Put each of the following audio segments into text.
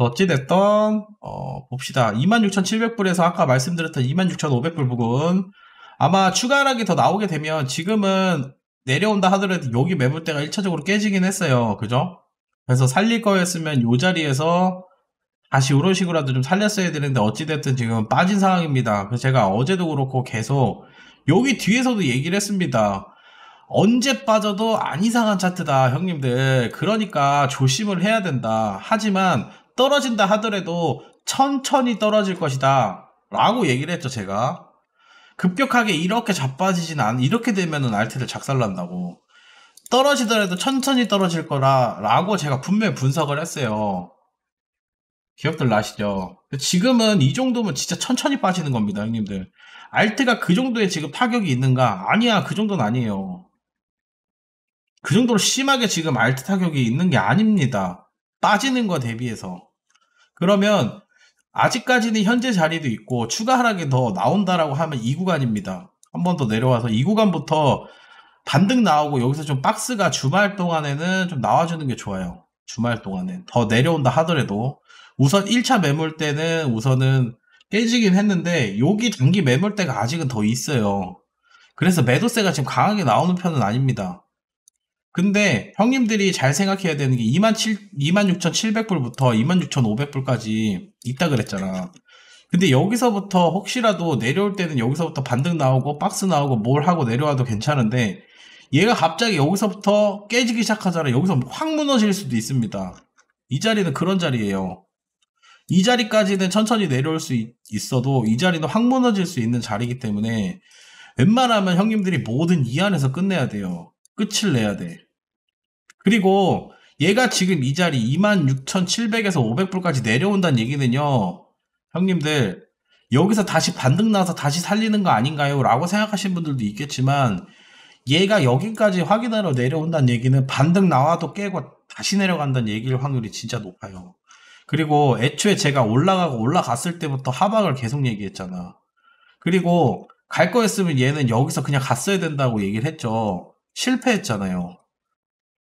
어찌됐던, 어, 봅시다. 26,700불에서 아까 말씀드렸던 26,500불 부근. 아마 추가 락이더 나오게 되면 지금은 내려온다 하더라도 여기 매물대가 1차적으로 깨지긴 했어요. 그죠? 그래서 살릴 거였으면 이 자리에서 다시 이런 식으로라도 좀 살렸어야 되는데 어찌됐든 지금 빠진 상황입니다. 그래서 제가 어제도 그렇고 계속 여기 뒤에서도 얘기를 했습니다. 언제 빠져도 안 이상한 차트다, 형님들. 그러니까 조심을 해야 된다. 하지만 떨어진다 하더라도 천천히 떨어질 것이다 라고 얘기를 했죠 제가 급격하게 이렇게 자빠지진 않 이렇게 되면은 알테를 작살난다고 떨어지더라도 천천히 떨어질 거라 라고 제가 분명히 분석을 했어요 기억들 나시죠? 지금은 이 정도면 진짜 천천히 빠지는 겁니다 형님들 알트가 그 정도의 지금 타격이 있는가? 아니야 그 정도는 아니에요 그 정도로 심하게 지금 알트 타격이 있는 게 아닙니다. 빠지는 거 대비해서. 그러면 아직까지는 현재 자리도 있고 추가 하락이 더 나온다라고 하면 2구간입니다. 한 번 더 내려와서 2구간부터 반등 나오고 여기서 좀 박스가 주말 동안에는 좀 나와주는 게 좋아요. 주말 동안에 더 내려온다 하더라도 우선 1차 매물 때는 우선은 깨지긴 했는데 여기 단기 매물대가 아직은 더 있어요. 그래서 매도세가 지금 강하게 나오는 편은 아닙니다. 근데 형님들이 잘 생각해야 되는 게 26,700불부터 26,500불까지 있다 그랬잖아. 근데 여기서부터 혹시라도 내려올 때는 여기서부터 반등 나오고 박스 나오고 뭘 하고 내려와도 괜찮은데 얘가 갑자기 여기서부터 깨지기 시작하잖아. 여기서 확 무너질 수도 있습니다. 이 자리는 그런 자리예요. 이 자리까지는 천천히 내려올 수 있, 어도이 자리는 확 무너질 수 있는 자리이기 때문에 웬만하면 형님들이 뭐든 이 안에서 끝내야 돼요. 끝을 내야 돼. 그리고 얘가 지금 이 자리 26,700에서 500불까지 내려온다는 얘기는요. 형님들 여기서 다시 반등 나서 와 다시 살리는 거 아닌가요? 라고 생각하시는 분들도 있겠지만 얘가 여기까지 확인하러 내려온다는 얘기는 반등 나와도 깨고 다시 내려간다는 얘기일 확률이 진짜 높아요. 그리고 애초에 제가 올라가고 올라갔을 때부터 하방을 계속 얘기했잖아. 그리고 갈 거였으면 얘는 여기서 그냥 갔어야 된다고 얘기를 했죠. 실패했잖아요.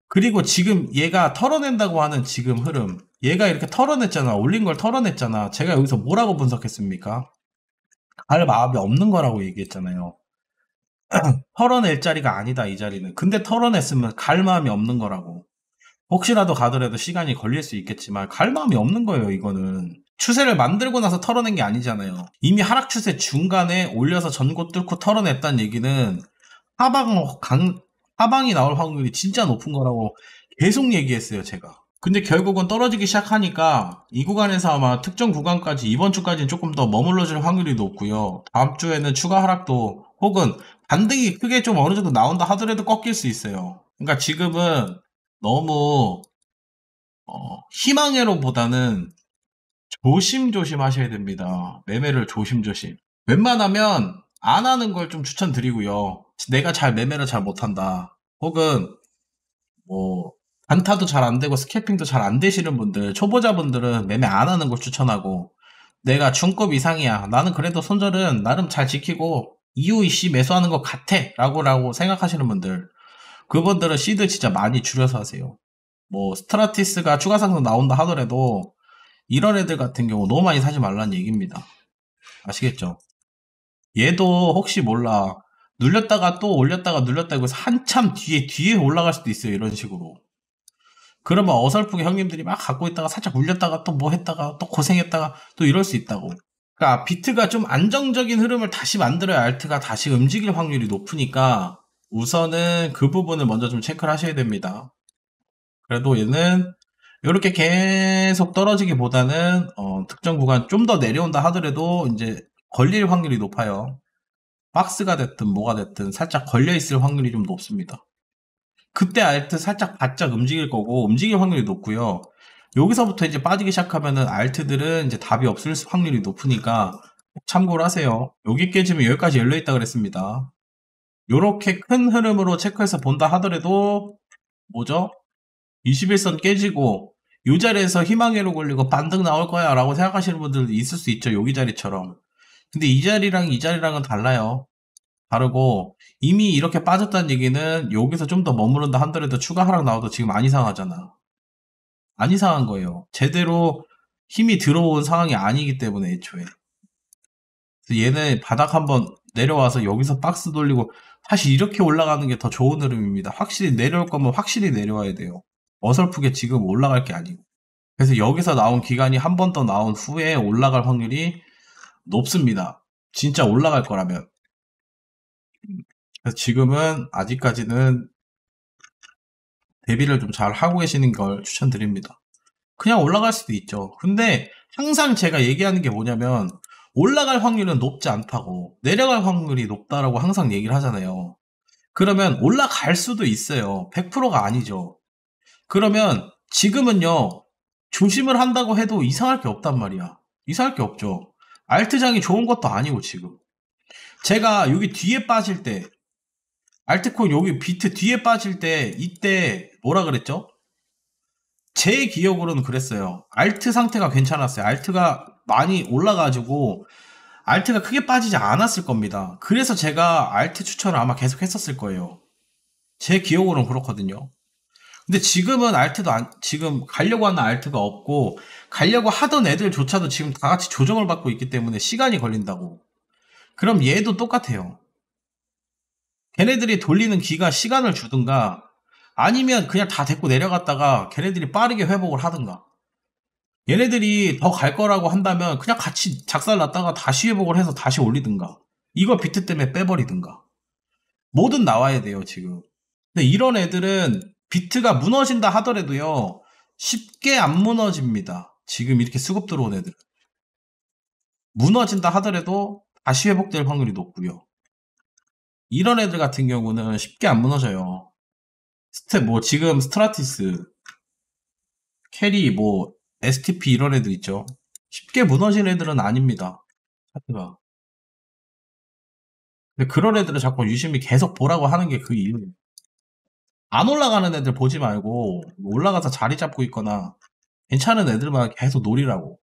그리고 지금 얘가 털어낸다고 하는 지금 흐름. 얘가 이렇게 털어냈잖아. 올린 걸 털어냈잖아. 제가 여기서 뭐라고 분석했습니까? 갈 마음이 없는 거라고 얘기했잖아요. 털어낼 자리가 아니다, 이 자리는. 근데 털어냈으면 갈 마음이 없는 거라고. 혹시라도 가더라도 시간이 걸릴 수 있겠지만 갈 마음이 없는 거예요, 이거는. 추세를 만들고 나서 털어낸 게 아니잖아요. 이미 하락 추세 중간에 올려서 전고 뚫고 털어냈다는 얘기는 하방 강, 하방이 나올 확률이 진짜 높은 거라고 계속 얘기했어요, 제가. 근데 결국은 떨어지기 시작하니까 이 구간에서 아마 특정 구간까지 이번 주까지는 조금 더 머물러질 확률이 높고요. 다음 주에는 추가 하락도 혹은 반등이 크게 좀 어느 정도 나온다 하더라도 꺾일 수 있어요. 그러니까 지금은 너무 어, 희망회로보다는 조심조심 하셔야 됩니다. 매매를 조심조심. 웬만하면 안 하는 걸 좀 추천드리고요. 내가 잘 매매를 잘 못한다. 혹은 뭐 단타도 잘 안 되고 스캐핑도 잘 안 되시는 분들, 초보자분들은 매매 안 하는 걸 추천하고 내가 중급 이상이야. 나는 그래도 손절은 나름 잘 지키고 EOEC 매수하는 것 같아. 라고 라고 생각하시는 분들 그분들은 시드 진짜 많이 줄여서 하세요. 뭐 스트라티스가 추가 상승 나온다 하더라도 이런 애들 같은 경우 너무 많이 사지 말라는 얘기입니다. 아시겠죠? 얘도 혹시 몰라. 눌렸다가 또 올렸다가 눌렸다고 해서 한참 뒤에 뒤에 올라갈 수도 있어요. 이런 식으로. 그러면 어설프게 형님들이 막 갖고 있다가 살짝 물렸다가 또 뭐 했다가 또 고생했다가 또 이럴 수 있다고. 그러니까 비트가 좀 안정적인 흐름을 다시 만들어야 알트가 다시 움직일 확률이 높으니까 우선은 그 부분을 먼저 좀 체크를 하셔야 됩니다. 그래도 얘는 이렇게 계속 떨어지기보다는 어, 특정 구간 좀 더 내려온다 하더라도 이제 걸릴 확률이 높아요. 박스가 됐든 뭐가 됐든 살짝 걸려있을 확률이 좀 높습니다. 그때 알트 살짝 바짝 움직일 거고 움직일 확률이 높고요. 여기서부터 이제 빠지기 시작하면은 알트들은 이제 답이 없을 확률이 높으니까 참고를 하세요. 여기 깨지면 여기까지 열려 있다 그랬습니다. 이렇게큰 흐름으로 체크해서 본다 하더라도 뭐죠? 21선 깨지고 이 자리에서 희망회로 걸리고 반등 나올 거야 라고 생각하시는 분들도 있을 수 있죠. 여기 자리처럼. 근데 이 자리랑 이 자리랑은 달라요. 다르고 이미 이렇게 빠졌다는 얘기는 여기서 좀 더 머무른다 한더라도 추가 하락 나와도 지금 안 이상하잖아. 안 이상한 거예요. 제대로 힘이 들어온 상황이 아니기 때문에 애초에. 그래서 얘네 바닥 한번 내려와서 여기서 박스 돌리고 사실 이렇게 올라가는 게 더 좋은 흐름입니다. 확실히 내려올 거면 확실히 내려와야 돼요. 어설프게 지금 올라갈 게 아니고. 그래서 여기서 나온 기간이 한 번 더 나온 후에 올라갈 확률이 높습니다. 진짜 올라갈 거라면. 지금은 아직까지는 대비를 좀 잘 하고 계시는 걸 추천드립니다. 그냥 올라갈 수도 있죠. 근데 항상 제가 얘기하는 게 뭐냐면 올라갈 확률은 높지 않다고 내려갈 확률이 높다라고 항상 얘기를 하잖아요. 그러면 올라갈 수도 있어요. 100%가 아니죠. 그러면 지금은요. 조심을 한다고 해도 이상할 게 없단 말이야. 이상할 게 없죠. 알트장이 좋은 것도 아니고 지금 제가 여기 뒤에 빠질 때 알트코인 여기 비트 뒤에 빠질 때 이때 뭐라 그랬죠? 제 기억으로는 그랬어요. 알트 상태가 괜찮았어요. 알트가 많이 올라가지고 알트가 크게 빠지지 않았을 겁니다. 그래서 제가 알트 추천을 아마 계속 했었을 거예요. 제 기억으로는 그렇거든요. 근데 지금은 알트도 안, 지금 가려고 하는 알트가 없고 가려고 하던 애들조차도 지금 다 같이 조정을 받고 있기 때문에 시간이 걸린다고. 그럼 얘도 똑같아요. 걔네들이 돌리는 기가 시간을 주든가 아니면 그냥 다 데리고 내려갔다가 걔네들이 빠르게 회복을 하든가. 얘네들이 더 갈 거라고 한다면 그냥 같이 작살 났다가 다시 회복을 해서 다시 올리든가. 이거 비트 때문에 빼버리든가. 뭐든 나와야 돼요, 지금. 근데 이런 애들은 비트가 무너진다 하더라도요. 쉽게 안 무너집니다. 지금 이렇게 수급 들어온 애들. 무너진다 하더라도 다시 회복될 확률이 높고요. 이런 애들 같은 경우는 쉽게 안 무너져요. 스텝 뭐 지금 스트라티스, 캐리 뭐 STP 이런 애들 있죠. 쉽게 무너진 애들은 아닙니다. 차트가. 근데 그런 애들을 자꾸 유심히 계속 보라고 하는 게 그 이유예요. 안 올라가는 애들 보지 말고 올라가서 자리 잡고 있거나 괜찮은 애들만 계속 노리라고.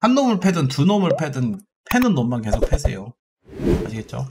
한 놈을 패든 두 놈을 패든 패는 놈만 계속 패세요. 아시겠죠?